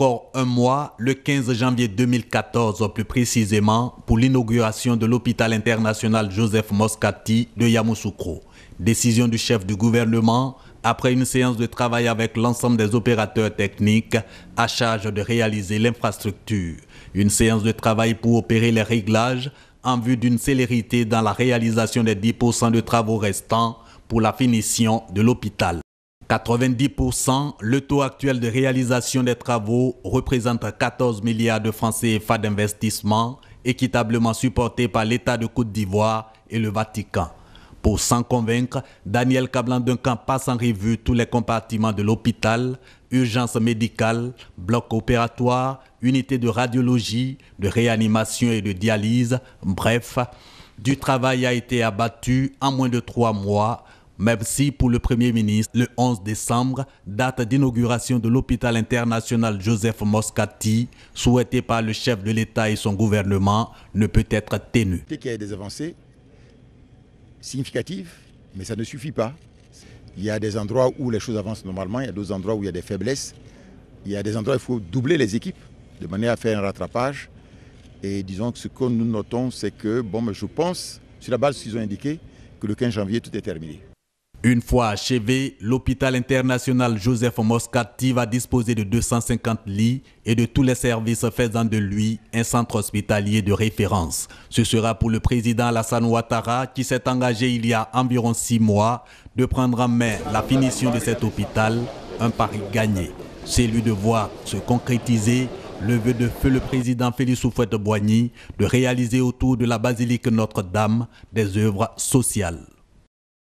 encore un mois, le 15 janvier 2014 plus précisément, pour l'inauguration de l'hôpital international Joseph Moscati de Yamoussoukro. Décision du chef du gouvernement après une séance de travail avec l'ensemble des opérateurs techniques à charge de réaliser l'infrastructure. Une séance de travail pour opérer les réglages en vue d'une célérité dans la réalisation des 10% de travaux restants pour la finition de l'hôpital. 90%, le taux actuel de réalisation des travaux représente 14 milliards de francs CFA d'investissement équitablement supporté par l'État de Côte d'Ivoire et le Vatican. Pour s'en convaincre, Daniel Cablan-Duncan passe en revue tous les compartiments de l'hôpital, urgences médicales, bloc opératoire, unités de radiologie, de réanimation et de dialyse. Bref, du travail a été abattu en moins de trois mois même si pour le Premier ministre, le 11 décembre, date d'inauguration de l'hôpital international Joseph Moscati, souhaité par le chef de l'État et son gouvernement, ne peut être tenu. Il y a des avancées significatives, mais ça ne suffit pas. Il y a des endroits où les choses avancent normalement, il y a d'autres endroits où il y a des faiblesses. Il y a des endroits où il faut doubler les équipes de manière à faire un rattrapage. Et disons que ce que nous notons, c'est que, bon, je pense, sur la base qu'ils ont indiqué, que le 15 janvier, tout est terminé. Une fois achevé, l'hôpital international Joseph Moscati va disposer de 250 lits et de tous les services faisant de lui un centre hospitalier de référence. Ce sera pour le président Alassane Ouattara qui s'est engagé il y a environ six mois de prendre en main la finition de cet hôpital, un pari gagné. lui de voir se concrétiser le vœu de feu le président Félix Soufouette-Boigny de réaliser autour de la basilique Notre-Dame des œuvres sociales.